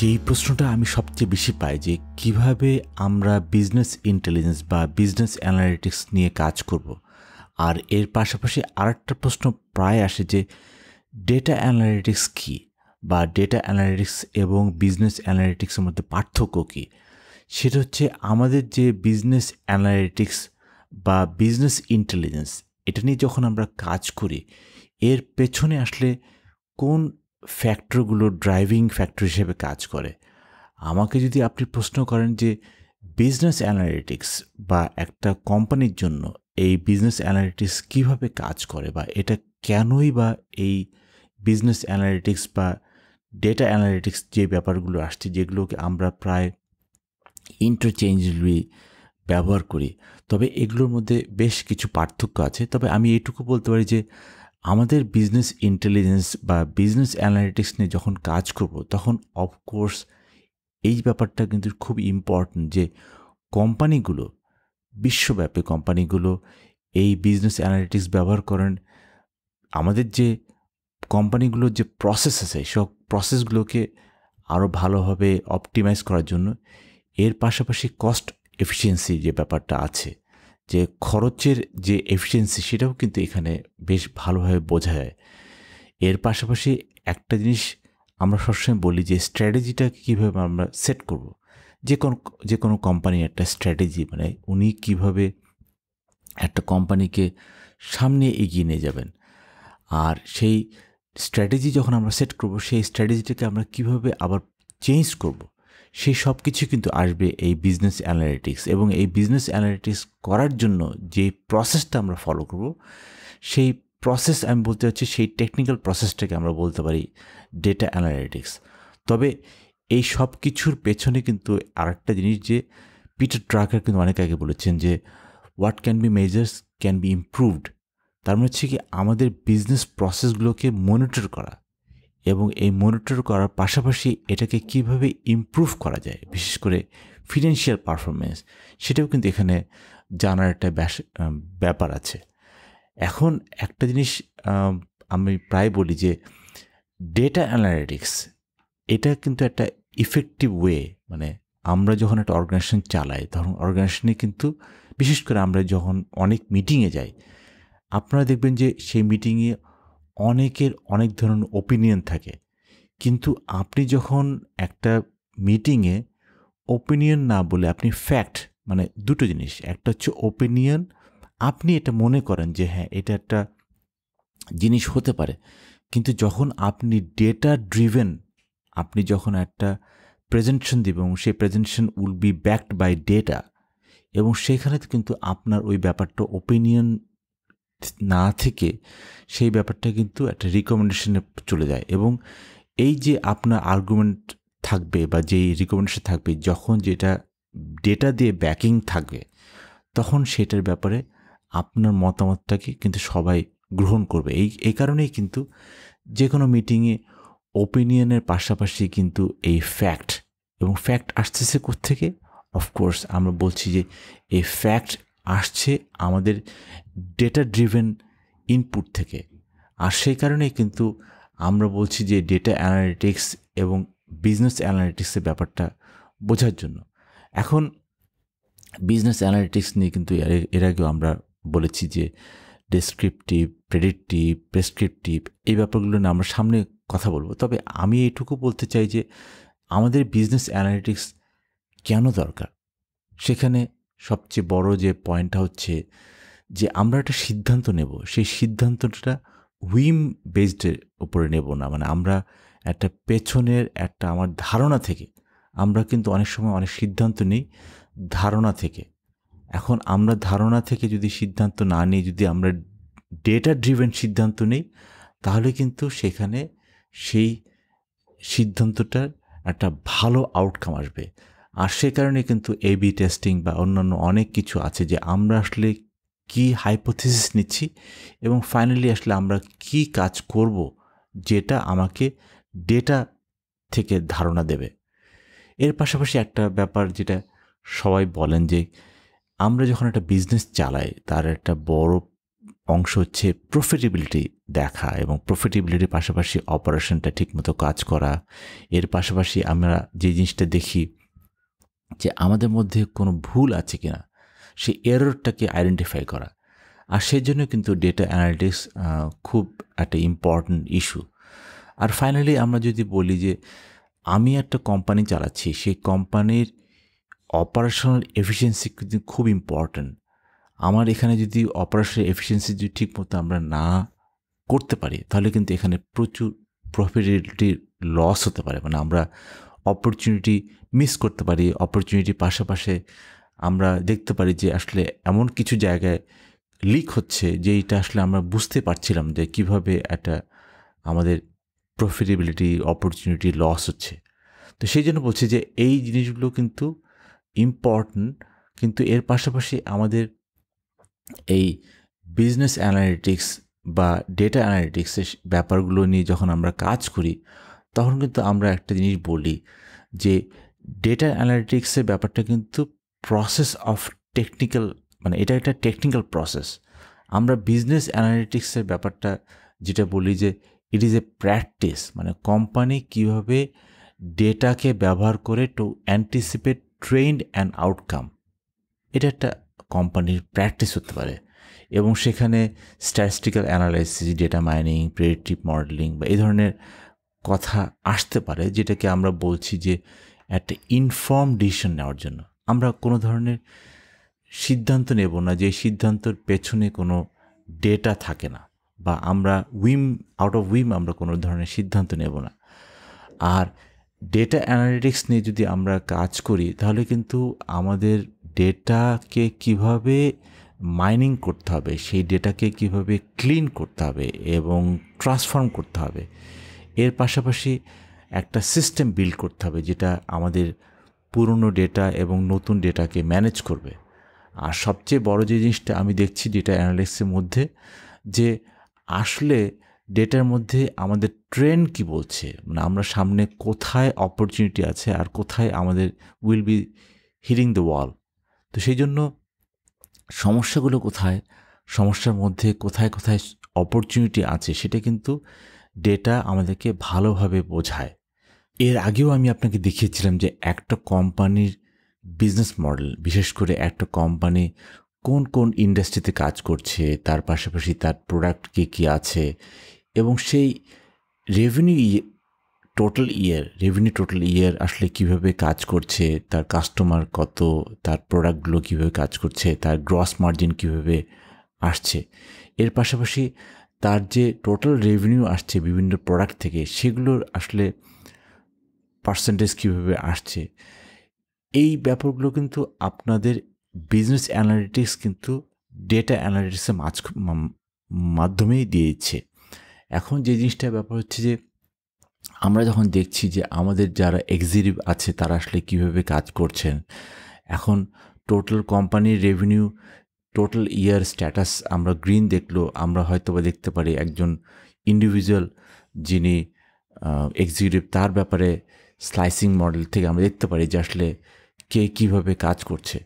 যে প্রশ্নটা আমি সবচেয়ে বেশি পাই যে কিভাবে আমরা বিজনেস ইন্টেলিজেন্স বা বিজনেস অ্যানালিটিক্স নিয়ে কাজ করব। আর এর পাশাপাশি আর একটা প্রশ্ন প্রায় আসে যে ডেটা অ্যানালিটিক্স কী বা ডেটা অ্যানালিটিক্স এবং বিজনেস অ্যানালিটিক্সের মধ্যে পার্থক্য কী সেটা হচ্ছে আমাদের যে বিজনেস অ্যানালিটিক্স বা বিজনেস ইন্টেলিজেন্স এটা নিয়ে যখন আমরা কাজ করি এর পেছনে আসলে কোন ফ্যাক্টরগুলো ড্রাইভিং ফ্যাক্টর হিসেবে কাজ করে আমাকে যদি আপনি প্রশ্ন করেন যে বিজনেস অ্যানালিটিক্স বা একটা কোম্পানির জন্য এই বিজনেস অ্যানালিটিক্স কিভাবে কাজ করে বা এটা কেনই বা এই বিজনেস অ্যানালিটিক্স বা ডেটা অ্যানালিটিক্স যে ব্যাপারগুলো আসছে যেগুলোকে আমরা প্রায় ইন্টারচেঞ্জলি ব্যবহার করি তবে এগুলোর মধ্যে বেশ কিছু পার্থক্য আছে তবে আমি এইটুকু বলতে পারি যে আমাদের বিজনেস ইন্টেলিজেন্স বা বিজনেস অ্যানালিটিক্স নিয়ে যখন কাজ করব তখন অফকোর্স এই ব্যাপারটা কিন্তু খুব ইম্পর্ট্যান্ট যে কোম্পানিগুলো বিশ্বব্যাপী কোম্পানিগুলো এই বিজনেস অ্যানালিটিক্স ব্যবহার করেন আমাদের যে কোম্পানিগুলোর যে প্রসেস আছে সব প্রসেসগুলোকে আরও ভালোভাবে অপটিমাইজ করার জন্য এর পাশাপাশি কস্ট এফিসিয়েন্সি যে ব্যাপারটা আছে যে খরচের যে এফিসিয়েন্সি সেটাও কিন্তু এখানে বেশ ভালোভাবে বোঝা যায় এর পাশাপাশি একটা জিনিস আমরা সবসময় বলি যে স্ট্র্যাটেজিটা কীভাবে আমরা সেট করব যে কোনো যে কোনো কোম্পানির একটা স্ট্র্যাটেজি মানে উনি কিভাবে একটা কোম্পানিকে সামনে এগিয়ে নিয়ে যাবেন আর সেই স্ট্র্যাটেজি যখন আমরা সেট করব সেই স্ট্র্যাটেজিটাকে আমরা কিভাবে আবার চেঞ্জ করব সেই সব কিছু কিন্তু আসবে এই বিজনেস অ্যানালিটিক্স এবং এই বিজনেস অ্যানালিটিক্স করার জন্য যে প্রসেসটা আমরা ফলো করব সেই প্রসেস আমি বলতে চাচ্ছি সেই টেকনিক্যাল প্রসেসটাকে আমরা বলতে পারি ডেটা অ্যানালিটিক্স তবে এই সব কিছুর পেছনে কিন্তু আরেকটা জিনিস যে পিটার ট্রাকার কিন্তু অনেক আগে বলেছেন যে what can be measures can be improved তার মানে হচ্ছে কি আমাদের বিজনেস প্রসেসগুলোকে মনিটর করা এবং এই মনিটর করার পাশাপাশি এটাকে কিভাবে ইম্প্রুভ করা যায় বিশেষ করে ফিনান্সিয়াল পারফরমেন্স সেটাও কিন্তু এখানে জানার একটা ব্যাপার আছে এখন একটা জিনিস আমি প্রায় বলি যে ডেটা অ্যানালিটিক্স এটা কিন্তু একটা ইফেক্টিভ ওয়ে মানে আমরা যখন একটা অর্গানাইজেশন চালাই তখন অর্গানাইজেশনে কিন্তু বিশেষ করে আমরা যখন অনেক মিটিংয়ে যাই আপনারা দেখবেন যে সেই মিটিংয়ে অনেকের অনেক ধরনের ওপিনিয়ন থাকে কিন্তু আপনি যখন একটা মিটিংয়ে ওপিনিয়ন না বলে আপনি ফ্যাক্ট মানে দুটো জিনিস একটা হচ্ছে ওপিনিয়ন আপনি এটা মনে করেন যে হ্যাঁ এটা একটা জিনিস হতে পারে কিন্তু যখন আপনি ডেটা ড্রিভেন আপনি যখন একটা প্রেজেন্টেশন দেবেন এবং সেই presentation will be backed by data এবং সেখানে কিন্তু আপনার ওই ব্যাপারটা ওপিনিয়ন না থেকে সেই ব্যাপারটা কিন্তু একটা রিকমেন্ডেশনে চলে যায় এবং এই যে আপনার আর্গুমেন্ট থাকবে বা যেই রিকমেন্ডেশন থাকবে যখন যেটা ডেটা দিয়ে ব্যাকিং থাকবে তখন সেটার ব্যাপারে আপনার মতামতটাকে কিন্তু সবাই গ্রহণ করবে এই এই কারণেই কিন্তু যে কোনো মিটিংয়ে ওপিনিয়নের পাশাপাশি কিন্তু এই ফ্যাক্ট এবং ফ্যাক্ট আসতেছে থেকে অফকোর্স আমরা বলছি যে এই ফ্যাক্ট আসছে আমাদের ডেটা ড্রিভেন ইনপুট থেকে আর সেই কারণেই কিন্তু আমরা বলছি যে ডেটা অ্যানালিটিক্স এবং বিজনেস অ্যানালিটিক্সের ব্যাপারটা বোঝার জন্য এখন বিজনেস অ্যানালিটিক্স নিয়ে কিন্তু এর আগেও আমরা বলেছি যে ডেসক্রিপটিভ প্রেডিকটিভ প্রেসক্রিপটিভ এই ব্যাপারগুলো নিয়ে আমরা সামনে কথা বলবো তবে আমি এইটুকু বলতে চাই যে আমাদের বিজনেস অ্যানালিটিক্স কেন দরকার সেখানে সবচেয়ে বড় যে পয়েন্টটা হচ্ছে যে আমরা একটা সিদ্ধান্ত নেব সেই সিদ্ধান্তটা উইম বেসডের ওপরে নেব না মানে আমরা একটা পেছনের একটা আমার ধারণা থেকে আমরা কিন্তু অনেক সময় অনেক সিদ্ধান্ত নিই ধারণা থেকে এখন আমরা ধারণা থেকে যদি সিদ্ধান্ত না নিই যদি আমরা ডেটা ড্রিভেন সিদ্ধান্ত নিই তাহলে কিন্তু সেখানে সেই সিদ্ধান্তটার একটা ভালো আউটকাম আসবে আর সে কারণে কিন্তু এ বি টেস্টিং বা অন্যান্য অনেক কিছু আছে যে আমরা আসলে কি হাইপোথিসিস নিচ্ছি এবং ফাইনালি আসলে আমরা কি কাজ করব যেটা আমাকে ডেটা থেকে ধারণা দেবে এর পাশাপাশি একটা ব্যাপার যেটা সবাই বলেন যে আমরা যখন একটা বিজনেস চালাই তার একটা বড় অংশ হচ্ছে প্রফিটেবিলিটি দেখা এবং প্রফিটেবিলিটির পাশাপাশি অপারেশনটা ঠিকমতো কাজ করা এর পাশাপাশি আমরা যে জিনিসটা দেখি যে আমাদের মধ্যে কোনো ভুল আছে কিনা সেই এররটাকে আইডেন্টিফাই করা আর সেজন্য কিন্তু ডেটা অ্যানালিটিক্স খুব একটা ইম্পর্ট্যান্ট ইস্যু আর ফাইনালি আমরা যদি বলি যে আমি একটা কোম্পানি চালাচ্ছি সেই কোম্পানির অপারেশনাল এফিসিয়েন্সি কিন্তু খুব ইম্পর্ট্যান্ট আমার এখানে যদি অপারেশনাল এফিসিয়েন্সি যদি ঠিক মতো আমরা না করতে পারি তাহলে কিন্তু এখানে প্রচুর প্রফিটেবিলিটির লস হতে পারে মানে আমরা অপরচুনিটি মিস করতে পারি অপরচুনিটির পাশাপাশি আমরা দেখতে পারি যে আসলে এমন কিছু জায়গায় লিক হচ্ছে যে এটা আসলে আমরা বুঝতে পারছিলাম যে কিভাবে একটা আমাদের প্রফিটেবিলিটি অপরচুনিটি লস হচ্ছে তো সেই জন্য বলছি যে এই জিনিসগুলো কিন্তু ইম্পর্টেন্ট কিন্তু এর পাশাপাশি আমাদের এই বিজনেস অ্যানালিটিক্স বা ডেটা অ্যানালিটিক্সের ব্যাপারগুলো নিয়ে যখন আমরা কাজ করি তখন কিন্তু আমরা একটা জিনিস বলি যে ডেটা অ্যানালিটিক্সের ব্যাপারটা কিন্তু প্রসেস অফ টেকনিক্যাল মানে এটা একটা টেকনিক্যাল প্রসেস আমরা বিজনেস অ্যানালিটিক্সের ব্যাপারটা যেটা বলি যে ইট ইজ এ প্র্যাকটিস মানে কোম্পানি কীভাবে ডেটাকে ব্যবহার করে to anticipate trend and outcome এটা একটা কোম্পানির প্র্যাকটিস হতে পারে এবং সেখানে statistical analysis data mining predictive modelling বা এই ধরনের কথা আসতে পারে যেটাকে আমরা বলছি যে একটা ইনফর্ম ডিসিশন নেওয়ার জন্য আমরা কোনো ধরনের সিদ্ধান্ত নেব না যে সিদ্ধান্তর পেছনে কোনো ডেটা থাকে না বা আমরা উইম আউট অফ উইম আমরা কোনো ধরনের সিদ্ধান্ত নেব না আর ডেটা অ্যানালিটিক্স নিয়ে যদি আমরা কাজ করি তাহলে কিন্তু আমাদের ডেটাকে কিভাবে মাইনিং করতে হবে সেই ডেটাকে কিভাবে ক্লিন করতে হবে এবং ট্রান্সফর্ম করতে হবে এর পাশাপাশি একটা সিস্টেম বিল্ড করতে হবে যেটা আমাদের পুরনো ডেটা এবং নতুন ডেটাকে ম্যানেজ করবে আর সবচেয়ে বড় যে জিনিসটা আমি দেখছি ডেটা অ্যানালিক্সের মধ্যে যে আসলে ডেটার মধ্যে আমাদের ট্রেন্ড কি বলছে মানে আমরা সামনে কোথায় অপরচুনিটি আছে আর কোথায় আমাদের will be hitting the wall তো সেই জন্য সমস্যাগুলো কোথায় সমস্যার মধ্যে কোথায় কোথায় অপরচুনিটি আছে সেটা কিন্তু ডেটা আমাদেরকে ভালোভাবে বোঝায় এর আগেও আমি আপনাকে দেখিয়েছিলাম যে একটা কোম্পানির বিজনেস মডেল বিশেষ করে একটা কোম্পানি কোন কোন ইন্ডাস্ট্রিতে কাজ করছে তার পাশাপাশি তার প্রোডাক্ট কী কী আছে এবং সেই revenue total year revenue total year আসলে কিভাবে কাজ করছে তার কাস্টমার কত তার প্রোডাক্টগুলো কিভাবে কাজ করছে তার গ্রস মার্জিন কিভাবে আসছে এর পাশাপাশি তার যে টোটাল রেভিনিউ আসছে বিভিন্ন প্রোডাক্ট থেকে সেগুলোর আসলে পার্সেন্টেজ কীভাবে আসছে এই ব্যাপারগুলো কিন্তু আপনাদের বিজনেস অ্যানালিটিক্স কিন্তু ডেটা অ্যানালিটিক্সের মাঝ মাধ্যমেই দিয়েছে এখন যে জিনিসটা ব্যাপার হচ্ছে যে আমরা যখন দেখছি যে আমাদের যারা এক্সিকিউটিভ আছে তারা আসলে কীভাবে কাজ করছেন এখন টোটাল কোম্পানির রেভিনিউ টোটাল ইয়ার স্ট্যাটাস আমরা গ্রিন দেখলো আমরা হয়তো বা দেখতে পারি একজন ইন্ডিভিজুয়াল যিনি এক্সিকিউটিভ তার ব্যাপারে স্লাইসিং মডেল থেকে আমরা দেখতে পারি যে আসলে কে কীভাবে কাজ করছে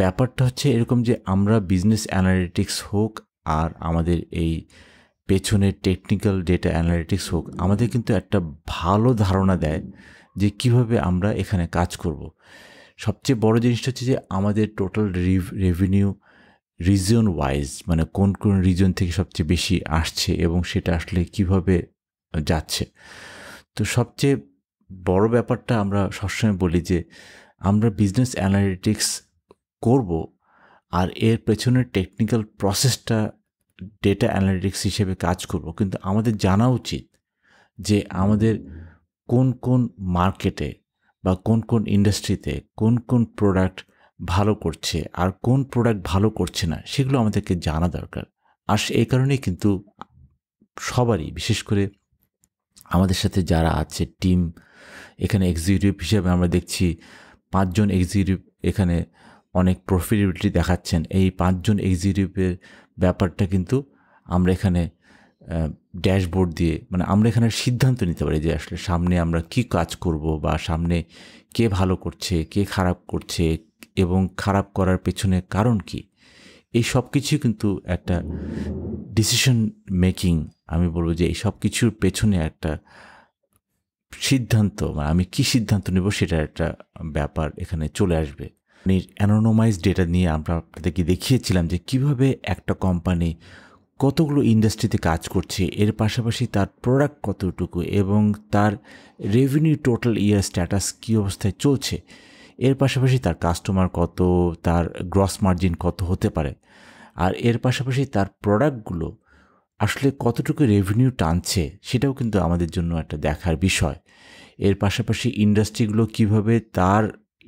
ব্যাপারটা হচ্ছে এরকম যে আমরা বিজনেস অ্যানালিটিক্স হোক আর আমাদের এই পেছনের টেকনিক্যাল ডেটা অ্যানালিটিক্স হোক আমাদের কিন্তু একটা ভালো ধারণা দেয় যে কিভাবে আমরা এখানে কাজ করব। সবচেয়ে বড় জিনিসটা হচ্ছে যে আমাদের টোটাল রেভিনিউ রিজন ওয়াইজ মানে কোন কোন রিজন থেকে সবচেয়ে বেশি আসছে এবং সেটা আসলে কিভাবে যাচ্ছে তো সবচেয়ে বড় ব্যাপারটা আমরা সবসময় বলি যে আমরা বিজনেস অ্যানালিটিক্স করব আর এর পেছনের টেকনিক্যাল প্রসেসটা ডেটা অ্যানালিটিক্স হিসেবে কাজ করব কিন্তু আমাদের জানা উচিত যে আমাদের কোন কোন মার্কেটে বা কোন কোন ইন্ডাস্ট্রিতে কোন কোন প্রোডাক্ট ভালো করছে আর কোন প্রোডাক্ট ভালো করছে না সেগুলো আমাদেরকে জানা দরকার আর এই কারণে কিন্তু সবারই বিশেষ করে আমাদের সাথে যারা আছে টিম এখানে এক্সিকিউটিভ হিসাবে আমরা দেখছি পাঁচজন এক্সিকিউটিভ এখানে অনেক প্রফিটেবিলিটি দেখাচ্ছেন এই পাঁচজন এক্সিকিউটিভের ব্যাপারটা কিন্তু আমরা এখানে ড্যাশবোর্ড দিয়ে মানে আমরা এখানে সিদ্ধান্ত নিতে পারি যে আসলে সামনে আমরা কি কাজ করব বা সামনে কে ভালো করছে কে খারাপ করছে এবং খারাপ করার পেছনে কারণ কি এই সব কিছুই কিন্তু একটা ডিসিশন মেকিং আমি বলবো যে এই সব কিছুর পেছনে একটা সিদ্ধান্ত মানে আমি কি সিদ্ধান্ত নেব সেটা একটা ব্যাপার এখানে চলে আসবে মানে অ্যানোনোমাইজ ডেটা নিয়ে আমরা আপনাদেরকে দেখিয়েছিলাম যে কিভাবে একটা কোম্পানি কতগুলো ইন্ডাস্ট্রিতে কাজ করছে এর পাশাপাশি তার প্রোডাক্ট কতটুকু এবং তার রেভিনিউ টোটাল ইয়ার স্ট্যাটাস কী অবস্থায় চলছে এর পাশাপাশি তার কাস্টমার কত তার গ্রস মার্জিন কত হতে পারে আর এর পাশাপাশি তার প্রোডাক্টগুলো আসলে কতটুকু রেভিনিউ টানছে সেটাও কিন্তু আমাদের জন্য একটা দেখার বিষয় এর পাশাপাশি ইন্ডাস্ট্রিগুলো কিভাবে তার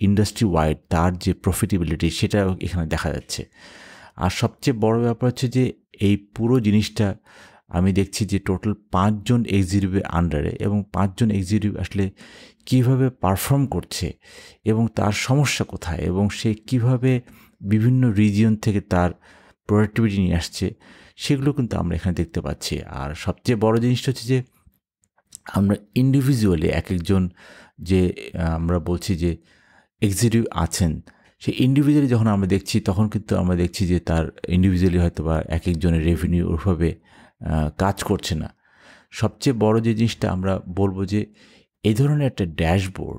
ইন্ডাস্ট্রি ওয়াইড তার যে প্রফিটেবিলিটি সেটাও এখানে দেখা যাচ্ছে আর সবচেয়ে বড় ব্যাপার হচ্ছে যে এই পুরো জিনিসটা আমি দেখছি যে টোটাল পাঁচজন এক্সিকিউটিভের আন্ডারে এবং পাঁচজন এক্সিকিউটিভ আসলে কিভাবে পারফর্ম করছে এবং তার সমস্যা কোথায় এবং সে কিভাবে বিভিন্ন রিজিয়ন থেকে তার প্রোডাক্টিভিটি নিয়ে আসছে সেগুলো কিন্তু আমরা এখানে দেখতে পাচ্ছি আর সবচেয়ে বড় জিনিসটা হচ্ছে যে আমরা ইন্ডিভিজুয়ালি এক একজন যে আমরা বলছি যে এক্সিকিউটিভ আছেন সে ইন্ডিভিজুয়ালি যখন আমরা দেখছি তখন কিন্তু আমরা দেখছি যে তার ইন্ডিভিজুয়ালি হয়তো বা এক একজনের রেভিনিউ ওভাবে কাজ করছে না সবচেয়ে বড় যে জিনিসটা আমরা বলবো যে এই ধরনের একটা ড্যাশবোর্ড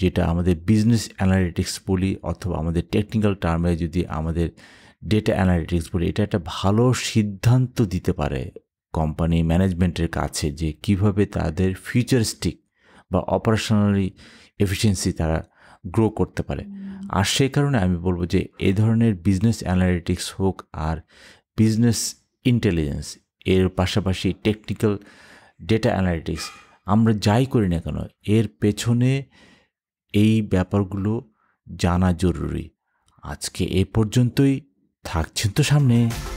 যেটা আমাদের বিজনেস অ্যানালিটিক্স বলি অথবা আমাদের টেকনিক্যাল টার্মে যদি আমাদের ডেটা অ্যানালিটিক্স বলি এটা একটা ভালো সিদ্ধান্ত দিতে পারে কোম্পানি ম্যানেজমেন্টের কাছে যে কিভাবে তাদের ফিউচারিস্টিক বা অপারেশনালি এফিসিয়েন্সি তারা গ্রো করতে পারে আর সেই কারণে আমি বলবো যে এ ধরনের বিজনেস অ্যানালিটিক্স হোক আর বিজনেস ইন্টেলিজেন্স এর পাশাপাশি টেকনিক্যাল ডেটা অ্যানালিটিক্স আমরা যাই করি না কেন এর পেছনে এই ব্যাপারগুলো জানা জরুরি আজকে এ পর্যন্তই থাকছেন তো সামনে